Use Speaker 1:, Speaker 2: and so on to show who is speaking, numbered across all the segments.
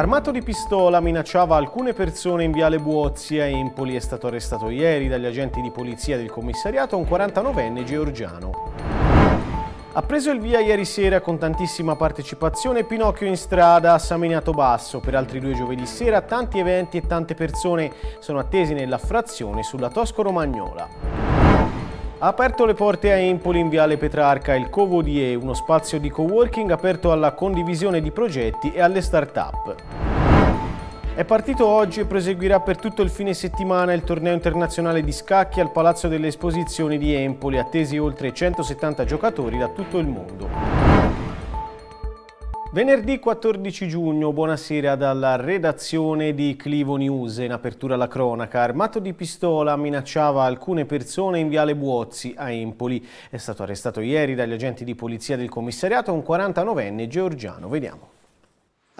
Speaker 1: Armato di pistola minacciava alcune persone in Viale Buozzi a Empoli. È stato arrestato ieri dagli agenti di polizia del commissariato un 49enne georgiano. Ha preso il via ieri sera con tantissima partecipazione Pinocchio in strada a Saminato Basso. Per altri due giovedì sera tanti eventi e tante persone sono attesi nella frazione sulla Tosco Romagnola. Ha aperto le porte a Empoli in Viale Petrarca il Covodier, uno spazio di coworking aperto alla condivisione di progetti e alle start-up. È partito oggi e proseguirà per tutto il fine settimana il torneo internazionale di scacchi al Palazzo delle Esposizioni di Empoli, attesi oltre 170 giocatori da tutto il mondo. Venerdì 14 giugno, buonasera dalla redazione di Clivo News. In apertura alla cronaca, armato di pistola minacciava alcune persone in Viale Buozzi a Empoli. È stato arrestato ieri dagli agenti di polizia del commissariato un 49enne georgiano. Vediamo.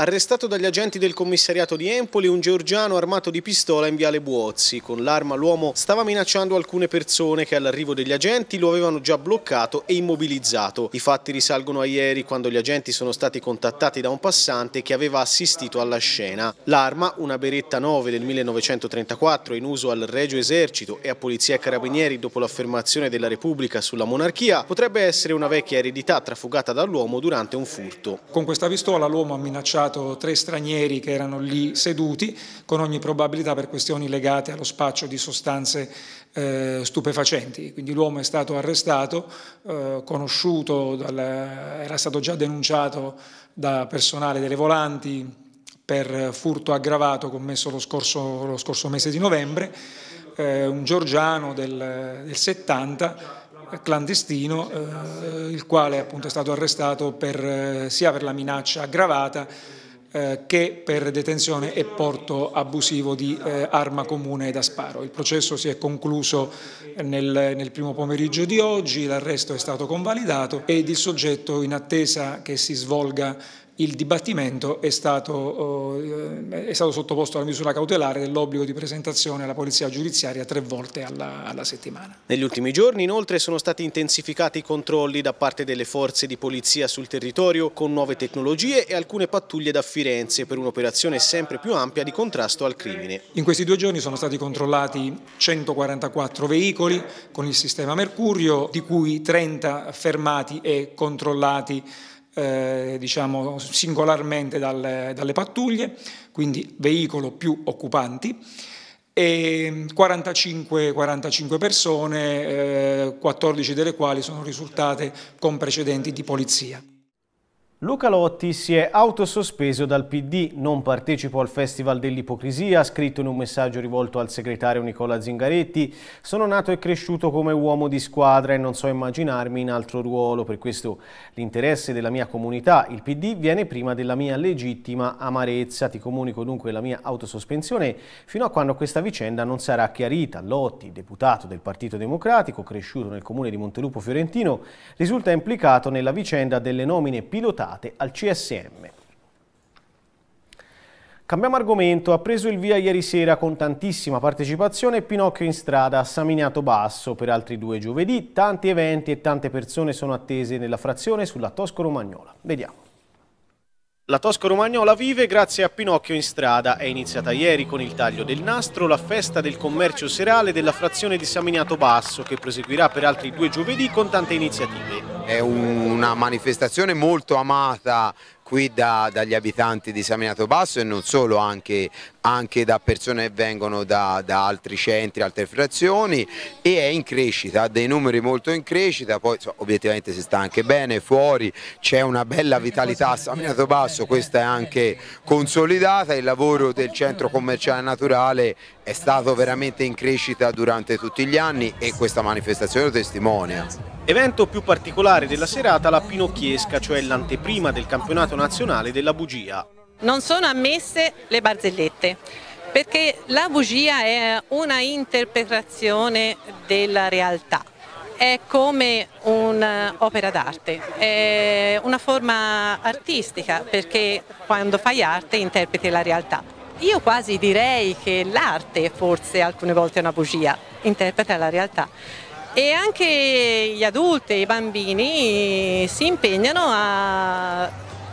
Speaker 1: Arrestato dagli agenti del commissariato di Empoli, un georgiano armato di pistola in viale Buozzi. Con l'arma l'uomo stava minacciando alcune persone che all'arrivo degli agenti lo avevano già bloccato e immobilizzato. I fatti risalgono a ieri quando gli agenti sono stati contattati da un passante che aveva assistito alla scena. L'arma, una Beretta 9 del 1934 in uso al Regio Esercito e a Polizia e Carabinieri dopo l'affermazione della Repubblica sulla monarchia, potrebbe essere una vecchia eredità trafugata dall'uomo durante un furto.
Speaker 2: Con questa pistola l'uomo ha minacciato ritrovato tre stranieri che erano lì seduti, con ogni probabilità per questioni legate allo spaccio di sostanze eh, stupefacenti. Quindi l'uomo è stato arrestato, eh, conosciuto, dal, era stato già denunciato da personale delle volanti per furto aggravato commesso lo scorso, lo scorso mese di novembre, eh, un giorgiano del, del 70 clandestino, eh, il quale appunto è stato arrestato per, eh, sia per la minaccia aggravata eh, che per detenzione e porto abusivo di eh, arma comune da sparo. Il processo si è concluso nel, nel primo pomeriggio di oggi, l'arresto è stato convalidato ed il soggetto in attesa che si svolga il dibattimento è stato, oh, eh, è stato sottoposto alla misura cautelare dell'obbligo di presentazione alla polizia giudiziaria tre volte alla, alla settimana.
Speaker 1: Negli ultimi giorni inoltre sono stati intensificati i controlli da parte delle forze di polizia sul territorio con nuove tecnologie e alcune pattuglie da Firenze per un'operazione sempre più ampia di contrasto al crimine.
Speaker 2: In questi due giorni sono stati controllati 144 veicoli con il sistema Mercurio, di cui 30 fermati e controllati eh, diciamo, singolarmente dalle, dalle pattuglie, quindi veicolo più occupanti, e 45, 45 persone, eh, 14 delle quali sono risultate con precedenti di polizia. Luca Lotti si è
Speaker 1: autosospeso dal PD, non partecipo al Festival dell'Ipocrisia, ha scritto in un messaggio rivolto al segretario Nicola Zingaretti, sono nato e cresciuto come uomo di squadra e non so immaginarmi in altro ruolo, per questo l'interesse della mia comunità, il PD, viene prima della mia legittima amarezza, ti comunico dunque la mia autosospensione fino a quando questa vicenda non sarà chiarita. Lotti, deputato del Partito Democratico, cresciuto nel comune di Montelupo Fiorentino, risulta implicato nella vicenda delle nomine pilotate vincolate al CSM. Cambiamo argomento, ha preso il via ieri sera con tantissima partecipazione Pinocchio in strada a Saminato Basso per altri due giovedì, tanti eventi e tante persone sono attese nella frazione sulla Tosco-Romagnola. Vediamo. La Tosco Romagnola vive grazie a Pinocchio in strada. È iniziata ieri con il taglio del nastro la festa del commercio serale della frazione di Saminato Basso che proseguirà per altri due giovedì con tante iniziative è una manifestazione molto amata qui da, dagli
Speaker 3: abitanti di Saminato Basso e non solo, anche, anche da persone che vengono da, da, altri centri, altre frazioni e è in crescita, ha dei numeri molto in crescita, poi so, obiettivamente si sta anche bene fuori, c'è una bella vitalità a Saminato Basso, questa è anche consolidata, il lavoro del centro commerciale naturale è stato veramente in crescita durante tutti gli anni e questa manifestazione lo testimonia.
Speaker 1: Evento più particolare della serata la Pinocchiesca, cioè l'anteprima del campionato nazionale della bugia.
Speaker 4: Non sono ammesse le barzellette, perché la bugia è una interpretazione della realtà è come un'opera d'arte, è una forma artistica perché quando fai arte interpreti la realtà. Io quasi direi che l'arte forse alcune volte è una bugia, interpreta la realtà. E anche gli adulti e i bambini si impegnano a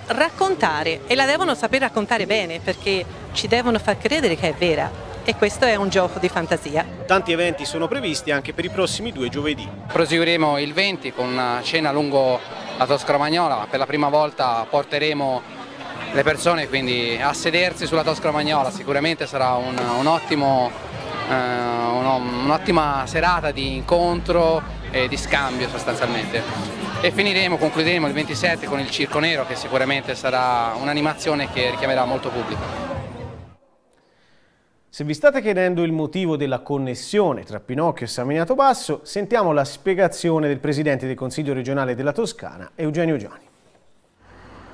Speaker 4: raccontare e la devono saper raccontare bene perché ci devono far credere che è vera e questo è un gioco di fantasia.
Speaker 5: Tanti eventi sono previsti anche per i prossimi due giovedì. Proseguiremo il 20 con una cena lungo la Tosca per la prima volta porteremo le persone, quindi a sedersi sulla Tosca Magnola sicuramente sarà un, un ottimo, eh, un'ottima serata di incontro e di scambio sostanzialmente. E finiremo, concluderemo il 27 con il Circo Nero che sicuramente sarà un'animazione che richiamerà molto pubblico.
Speaker 1: Se vi state chiedendo il motivo della connessione tra Pinocchio e San Basso, sentiamo la spiegazione del Presidente del Consiglio regionale della Toscana, Eugenio Gianni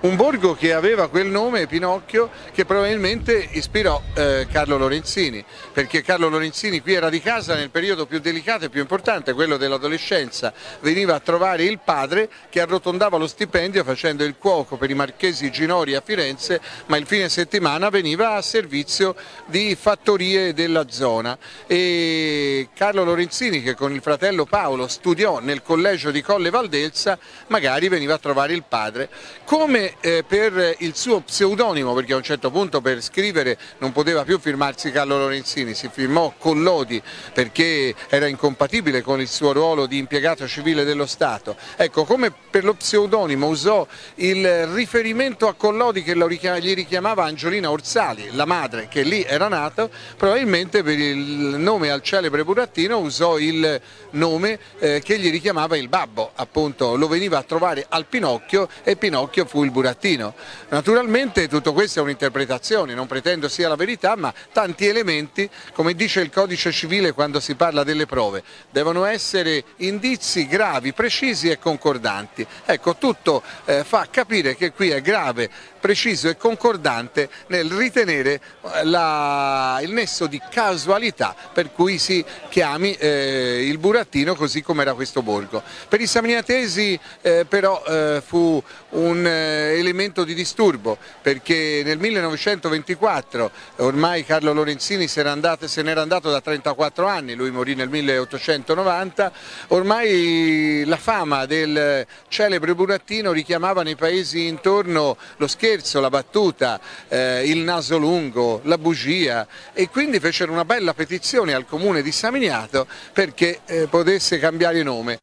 Speaker 3: un borgo che aveva quel nome, Pinocchio, che probabilmente ispirò eh, Carlo Lorenzini, perché Carlo Lorenzini qui era di casa nel periodo più delicato e più importante, quello dell'adolescenza, veniva a trovare il padre che arrotondava lo stipendio facendo il cuoco per i marchesi Ginori a Firenze, ma il fine settimana veniva a servizio di fattorie della zona e Carlo Lorenzini che con il fratello Paolo studiò nel collegio di Colle Valdelsa magari veniva a trovare il padre. Come eh, per il suo pseudonimo, perché a un certo punto per scrivere non poteva più firmarsi Carlo Lorenzini, si firmò Collodi perché era incompatibile con il suo ruolo di impiegato civile dello Stato. Ecco, come per lo pseudonimo usò il riferimento a Collodi che richiam gli richiamava Angiolina Orsali, la madre che lì era nata, probabilmente per il nome al celebre burattino usò il nome eh, che gli richiamava il babbo, appunto lo veniva a trovare al Pinocchio e Pinocchio fu il burattino burattino. Naturalmente tutto questo è un'interpretazione, non pretendo sia la verità, ma tanti elementi, come dice il codice civile quando si parla delle prove, devono essere indizi gravi, precisi e concordanti. Ecco, tutto eh, fa capire che qui è grave, preciso e concordante nel ritenere eh, la, il nesso di casualità per cui si chiami eh, il burattino così come era questo borgo. Per i samniatesi eh, però eh, fu un eh, elemento di disturbo perché nel 1924 ormai Carlo Lorenzini se n'era andato, andato, da 34 anni, lui morì nel 1890, ormai la fama del celebre burattino richiamava nei paesi intorno lo scherzo, la battuta, eh, il naso lungo, la bugia e quindi fecero una bella petizione al comune di Saminiato perché eh, potesse cambiare nome.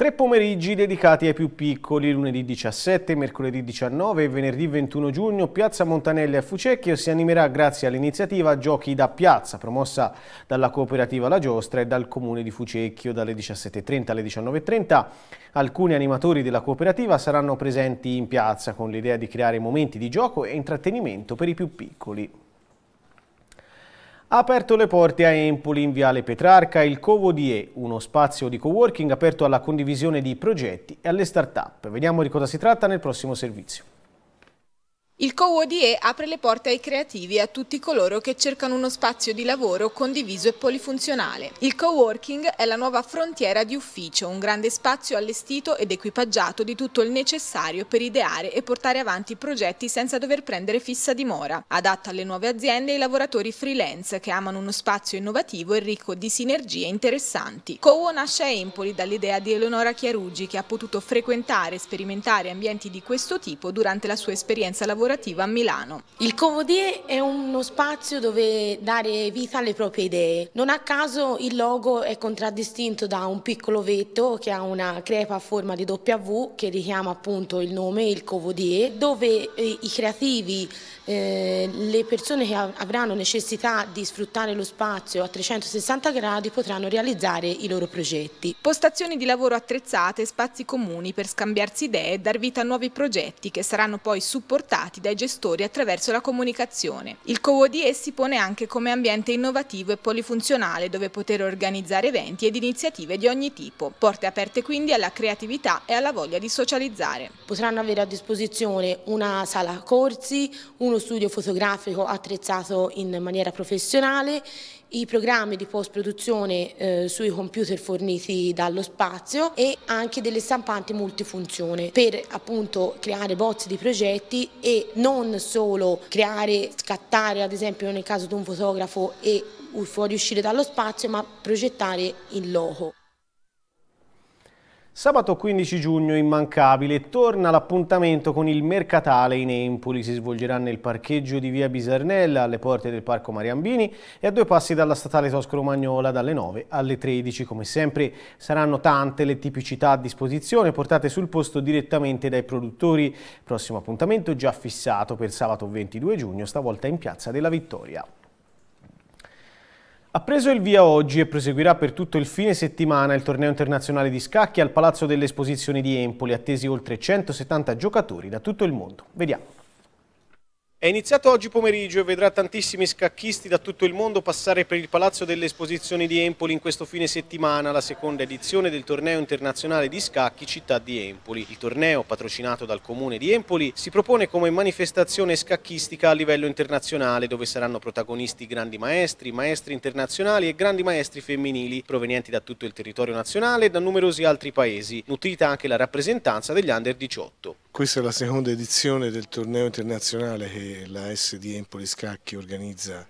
Speaker 1: Tre pomeriggi dedicati ai più piccoli, lunedì 17, mercoledì 19 e venerdì 21 giugno, Piazza Montanelli a Fucecchio si animerà grazie all'iniziativa Giochi da Piazza, promossa dalla cooperativa La Giostra e dal comune di Fucecchio dalle 17.30 alle 19.30. Alcuni animatori della cooperativa saranno presenti in piazza con l'idea di creare momenti di gioco e intrattenimento per i più piccoli. Ha aperto le porte a Empoli in Viale Petrarca il Covo di E, uno spazio di coworking aperto alla condivisione di progetti e alle start-up. Vediamo di cosa si tratta nel prossimo servizio.
Speaker 4: Il Co-ODE apre le porte ai creativi e a tutti coloro che cercano uno spazio di lavoro condiviso e polifunzionale. Il co-working è la nuova frontiera di ufficio, un grande spazio allestito ed equipaggiato di tutto il necessario per ideare e portare avanti progetti senza dover prendere fissa dimora, Adatta alle nuove aziende e ai lavoratori freelance che amano uno spazio innovativo e ricco di sinergie interessanti. Co-O nasce a Empoli dall'idea di Eleonora Chiarugi che ha potuto frequentare e sperimentare ambienti di questo tipo durante la sua esperienza lavorativa lavorativa a Milano. Il Covodie è uno spazio dove dare vita alle proprie idee. Non a caso il logo è contraddistinto da un piccolo vetto che ha una crepa a forma di W che richiama appunto il nome, il Covodie, dove eh, i creativi, eh, le persone che avranno necessità di sfruttare lo spazio a 360 gradi potranno realizzare i loro progetti. Postazioni di lavoro attrezzate, spazi comuni per scambiarsi idee e dar vita a nuovi progetti che saranno poi supportati dati dai gestori attraverso la comunicazione. Il CoWODE si pone anche come ambiente innovativo e polifunzionale dove poter organizzare eventi ed iniziative di ogni tipo, porte aperte quindi alla creatività e alla voglia di socializzare. Potranno avere a disposizione una sala corsi, uno studio fotografico attrezzato in maniera professionale i programmi di post-produzione eh, sui computer forniti dallo spazio e anche delle stampanti multifunzione per appunto creare bozze di progetti e non solo creare, scattare ad esempio nel caso di un fotografo e fuoriuscire dallo spazio ma progettare in loco.
Speaker 1: Sabato 15 giugno immancabile torna l'appuntamento con il Mercatale in Empoli. Si svolgerà nel parcheggio di via Bisarnella alle porte del Parco Mariambini e a due passi dalla statale Tosco-Romagnola dalle 9 alle 13. Come sempre saranno tante le tipicità a disposizione portate sul posto direttamente dai produttori. Prossimo appuntamento già fissato per sabato 22 giugno, stavolta in Piazza della Vittoria. Ha preso il via oggi e proseguirà per tutto il fine settimana il torneo internazionale di scacchi al Palazzo delle Esposizioni di Empoli, attesi oltre 170 giocatori da tutto il mondo. Vediamo. È iniziato oggi pomeriggio e vedrà tantissimi scacchisti da tutto il mondo passare per il Palazzo delle Esposizioni di Empoli in questo fine settimana, la seconda edizione del torneo internazionale di scacchi Città di Empoli. Il torneo, patrocinato dal comune di Empoli, si propone come manifestazione scacchistica a livello internazionale, dove saranno protagonisti grandi maestri, maestri internazionali e grandi maestri femminili, provenienti da tutto il territorio nazionale e da numerosi altri paesi, nutrita anche la rappresentanza degli under 18.
Speaker 6: Questa è la seconda edizione del torneo internazionale che che la SD Empoli Scacchi organizza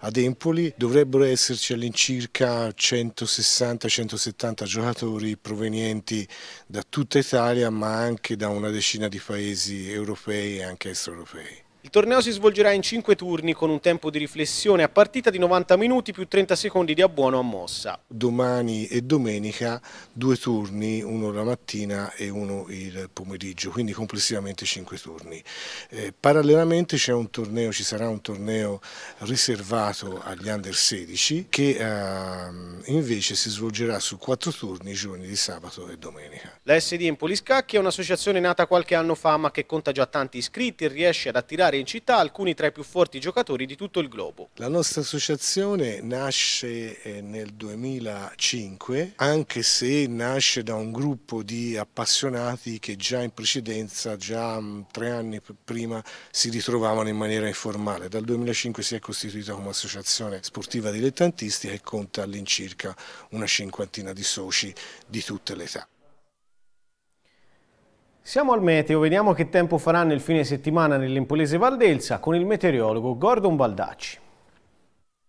Speaker 6: ad Empoli dovrebbero esserci all'incirca 160-170 giocatori provenienti da tutta Italia ma anche da una decina di paesi europei e anche extraeuropei.
Speaker 1: Il torneo si svolgerà in 5 turni con un tempo di riflessione a partita di 90 minuti più 30 secondi di abbuono a mossa.
Speaker 6: Domani e domenica due turni, uno la mattina e uno il pomeriggio, quindi complessivamente 5 turni. Eh, parallelamente torneo, ci sarà un torneo riservato agli under 16 che eh, invece si svolgerà su 4 turni i
Speaker 1: giorni di sabato e domenica. La SD in Poliscacchi è un'associazione nata qualche anno fa ma che conta già tanti iscritti e riesce ad attirare in città alcuni tra i più forti giocatori di tutto il globo.
Speaker 6: La nostra associazione nasce eh, nel 2005, anche se nasce da un gruppo di appassionati che già in precedenza, già mm, tre anni prima, si ritrovavano in maniera informale. Dal 2005 si è costituita come associazione sportiva dilettantistica e conta all'incirca una cinquantina di soci
Speaker 1: di tutte le età. Siamo al meteo, vediamo che tempo farà nel fine settimana nell'Empolese Valdelsa con il meteorologo Gordon Baldacci.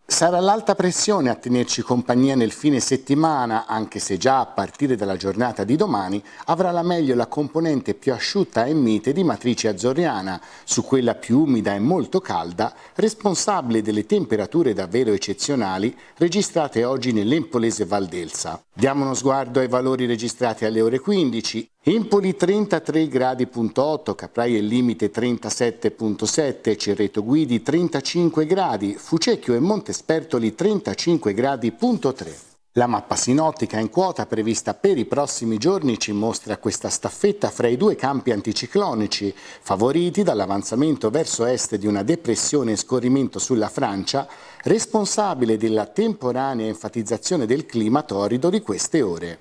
Speaker 5: Sarà l'alta pressione a tenerci compagnia nel fine settimana, anche se già a partire dalla giornata di domani avrà la meglio la componente più asciutta e mite di matrice azzoriana, su quella più umida e molto calda, responsabile delle temperature davvero eccezionali registrate oggi nell'Empolese Valdelsa. Diamo uno sguardo ai valori registrati alle ore 15. Impoli 33,8 gradi.8, Caprai e Limite 37.7, Cerreto Guidi 35 gradi, Fucecchio e Montespertoli 35,3 gradi.3. La mappa sinottica in quota prevista per i prossimi giorni ci mostra questa staffetta fra i due campi anticiclonici, favoriti dall'avanzamento verso est di una depressione in scorrimento sulla Francia, responsabile della temporanea enfatizzazione del clima torrido di queste ore.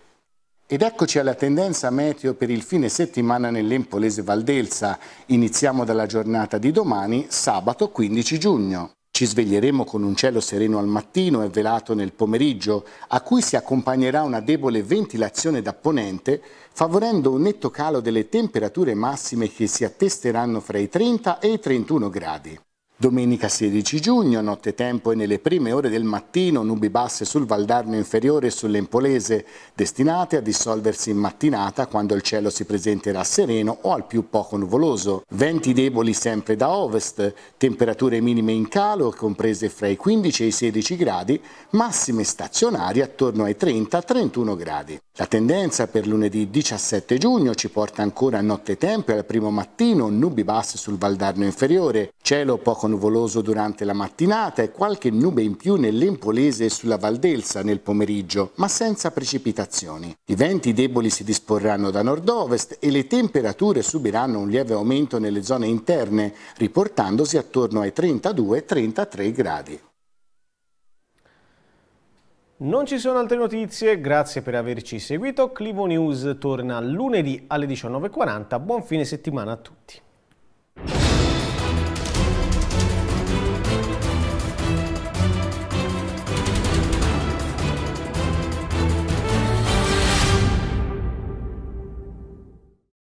Speaker 5: Ed eccoci alla tendenza meteo per il fine settimana nell'Empolese Valdelsa. Iniziamo dalla giornata di domani, sabato 15 giugno. Ci sveglieremo con un cielo sereno al mattino e velato nel pomeriggio, a cui si accompagnerà una debole ventilazione da ponente, favorendo un netto calo delle temperature massime che si attesteranno fra i 30 e i 31 gradi. Domenica 16 giugno, notte tempo e nelle prime ore del mattino, nubi basse sul Valdarno inferiore e sull'Empolese, destinate a dissolversi in mattinata quando il cielo si presenterà sereno o al più poco nuvoloso. Venti deboli sempre da ovest, temperature minime in calo, comprese fra i 15 e i 16 gradi, massime stazionarie attorno ai 30-31 gradi. La tendenza per lunedì 17 giugno ci porta ancora a tempo e al primo mattino, nubi basse sul Valdarno inferiore, cielo poco nuvoloso durante la mattinata e qualche nube in più nell'Empolese e sulla Valdelsa nel pomeriggio, ma senza precipitazioni. I venti deboli si disporranno da nord-ovest e le temperature subiranno un lieve aumento nelle zone interne, riportandosi attorno ai 32-33 gradi.
Speaker 1: Non ci sono altre notizie, grazie per averci seguito. Clivo News torna lunedì alle 19.40. Buon fine settimana a tutti.